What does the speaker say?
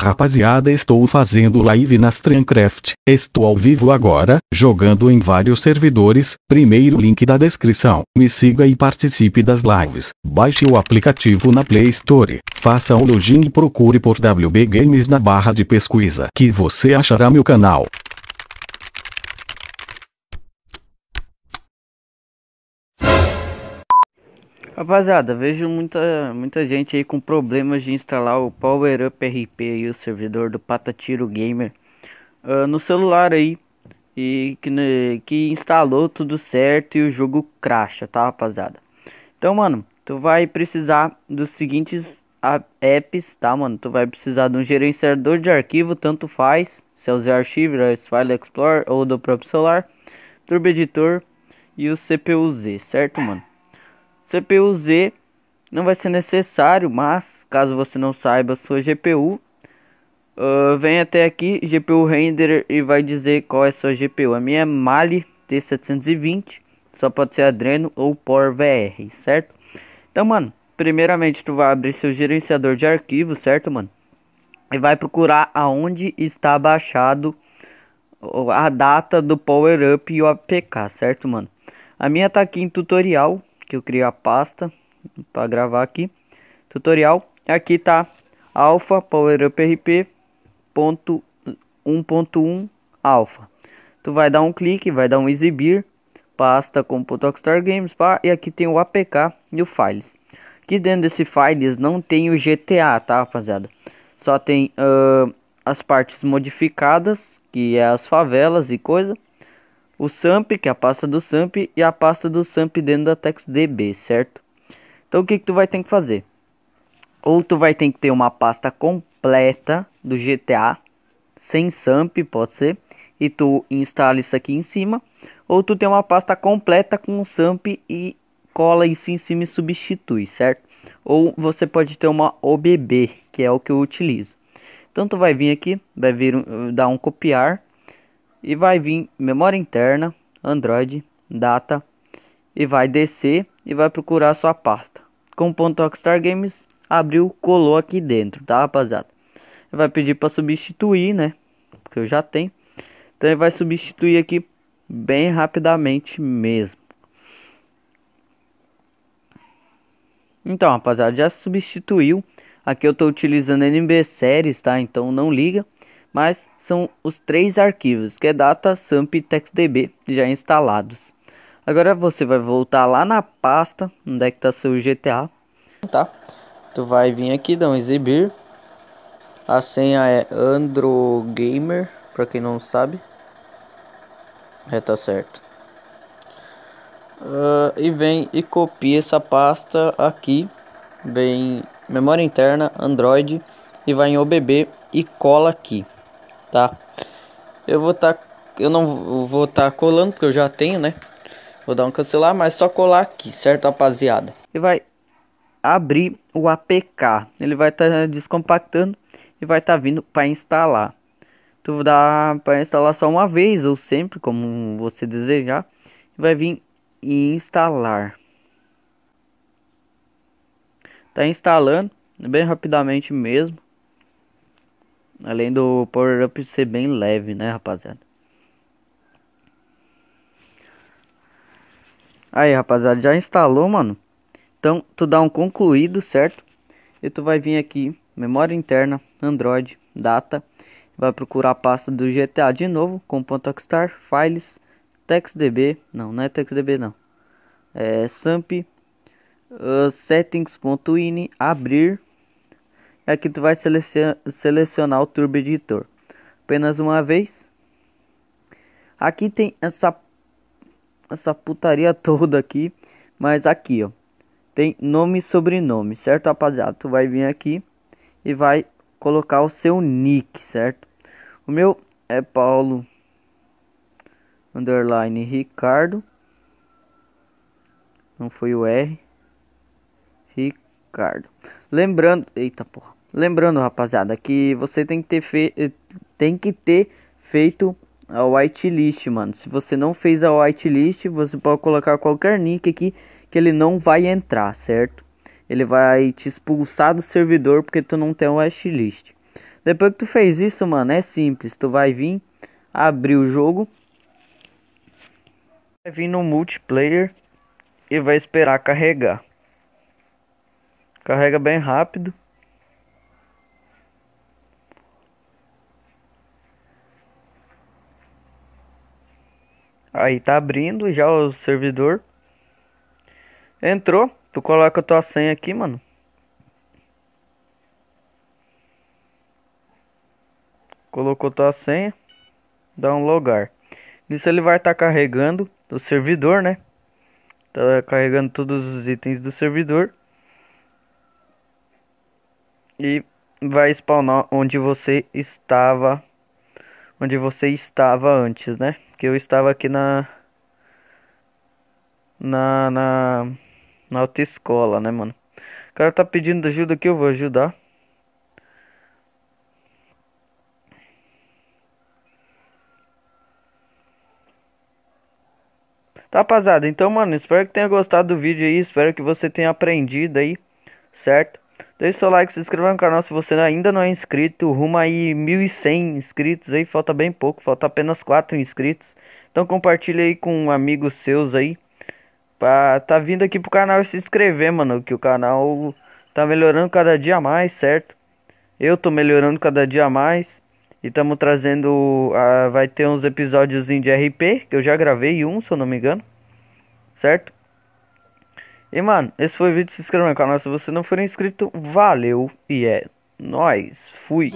Rapaziada estou fazendo live na Streamcraft, estou ao vivo agora, jogando em vários servidores, primeiro link da descrição, me siga e participe das lives, baixe o aplicativo na Play Store, faça o login e procure por WB Games na barra de pesquisa que você achará meu canal. Rapaziada, vejo muita, muita gente aí com problemas de instalar o Power Up RP e o servidor do Patatiro Gamer uh, no celular aí e que, né, que instalou tudo certo e o jogo cracha, tá rapaziada? Então, mano, tu vai precisar dos seguintes apps, tá, mano? Tu vai precisar de um gerenciador de arquivo, tanto faz, se é o Z-Archive, File Explorer ou do próprio celular, Turbo Editor e o CPU Z, certo, mano? CPU Z não vai ser necessário, mas caso você não saiba sua GPU, uh, ah, vem até aqui GPU Renderer e vai dizer qual é sua GPU. A minha é Mali T720, só pode ser Adreno ou VR, certo? Então, mano, primeiramente tu vai abrir seu gerenciador de arquivos, certo, mano? E vai procurar aonde está baixado a data do Power Up e o APK, certo, mano? A minha tá aqui em tutorial, que eu criei a pasta para gravar aqui. Tutorial. Aqui tá alfa powerup rp ponto 1.1 alfa. Tu vai dar um clique, vai dar um exibir pasta com Star games, pá, e aqui tem o APK e o files. que dentro desse files não tem o GTA, tá, rapaziada? Só tem uh, as partes modificadas, que é as favelas e coisa o SAMP, que é a pasta do SAMP, e a pasta do SAMP dentro da TextDB, certo? Então o que, que tu vai ter que fazer? Ou tu vai ter que ter uma pasta completa do GTA, sem SAMP, pode ser, e tu instala isso aqui em cima, ou tu tem uma pasta completa com SAMP e cola isso em cima e substitui, certo? Ou você pode ter uma OBB, que é o que eu utilizo. Então tu vai vir aqui, vai vir eh, dar um copiar e vai vir memória interna, Android, data e vai descer e vai procurar sua pasta. Com ponto Rockstar Games abriu, colou aqui dentro, tá rapaziada? vai pedir para substituir, né? Porque eu já tenho. Então ele vai substituir aqui bem rapidamente mesmo. Então, rapaziada, já substituiu. Aqui eu estou utilizando NB Series, tá? Então não liga mas são os três arquivos que é data, samp e textdb já instalados. Agora você vai voltar lá na pasta onde é que está seu GTA, tá? Tu vai vir aqui, dar um exibir. A senha é androgamer, para quem não sabe. É, tá certo. Uh, e vem e copia essa pasta aqui, bem memória interna, Android e vai em OBB e cola aqui tá? Eu vou tá eu não vou estar tá colando porque eu já tenho, né? Vou dar um cancelar, mas só colar aqui, certo, rapaziada? E vai abrir o APK. Ele vai estar tá descompactando e vai estar tá vindo para instalar. Tu dá para instalar só uma vez ou sempre, como você desejar. Vai vir e instalar. Tá instalando bem rapidamente mesmo. Além do power up ser bem leve, né, rapaziada? Aí, rapaziada, já instalou, mano? Então, tu dá um concluído, certo? E tu vai vir aqui, memória interna, Android, data, vai procurar a pasta do GTA de novo, com .rockstar, files, textdb, não, não é textdb não. É samp, uh, settings.ini, abrir, é que tu vai selecionar o Turbo Editor apenas uma vez. Aqui tem essa essa putaria toda aqui, mas aqui, ó, tem nome e sobrenome, certo, rapaziada? Tu vai vir aqui e vai colocar o seu nick, certo? O meu é Paulo underline Ricardo. Não foi o R. Ricardo. Lembrando, eita porra. Lembrando, rapaziada, que você tem que ter fe... Eh, tem que ter feito a whitelist, mano. Se você não fez a whitelist, você pode colocar qualquer nick aqui que ele não vai entrar, certo? Ele vai te expulsar do servidor porque tu não tem a whitelist. Depois que tu fez isso, mano, é simples. Tu vai vir abrir o jogo, vai vir no multiplayer e vai esperar carregar. Carrega bem rápido. Aí tá abrindo já o servidor. Entrou. Tu coloca tua senha aqui, mano. Colocou tua senha. Dá um logar. Nisso ele vai estar tá carregando o servidor, né? Tá carregando todos os itens do servidor e vai spawnar onde você estava onde você estava antes, né? Que eu estava aqui na na na, na autoescola, né, mano? O cara tá pedindo ajuda aqui, eu vou ajudar. Tá, rapaziada? Então, mano, espero que tenha gostado do vídeo aí. Espero que você tenha aprendido aí, certo? Deixe seu like, se inscreva no canal se você ainda não é inscrito. Rumo aí 1.100 inscritos aí, falta bem pouco, falta apenas 4 inscritos. Então compartilha aí com amigos seus aí. Pra tá vindo aqui pro canal e se inscrever, mano, que o canal tá melhorando cada dia mais, certo? Eu tô melhorando cada dia mais. E estamos trazendo. A, vai ter uns episódios de RP, que eu já gravei um, se eu não me engano. Certo? E mano, esse foi o vídeo. Se inscreva no canal se você não for inscrito. Valeu e é nóis. Fui.